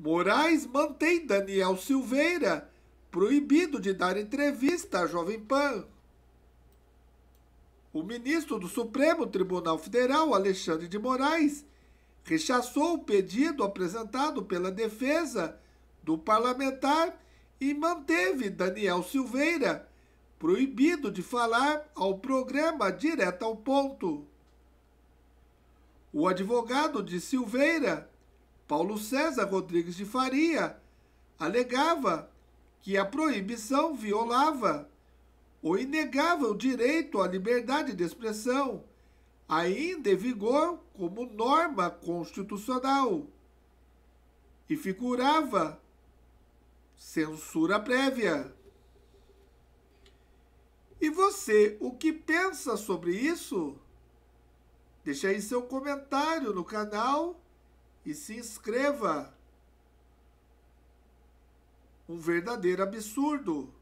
Moraes mantém Daniel Silveira proibido de dar entrevista à Jovem Pan. O ministro do Supremo Tribunal Federal, Alexandre de Moraes, rechaçou o pedido apresentado pela defesa do parlamentar e manteve Daniel Silveira proibido de falar ao programa Direto ao Ponto. O advogado de Silveira Paulo César Rodrigues de Faria alegava que a proibição violava ou inegava o direito à liberdade de expressão, ainda em vigor como norma constitucional, e figurava censura prévia. E você, o que pensa sobre isso? Deixe aí seu comentário no canal e se inscreva. Um verdadeiro absurdo.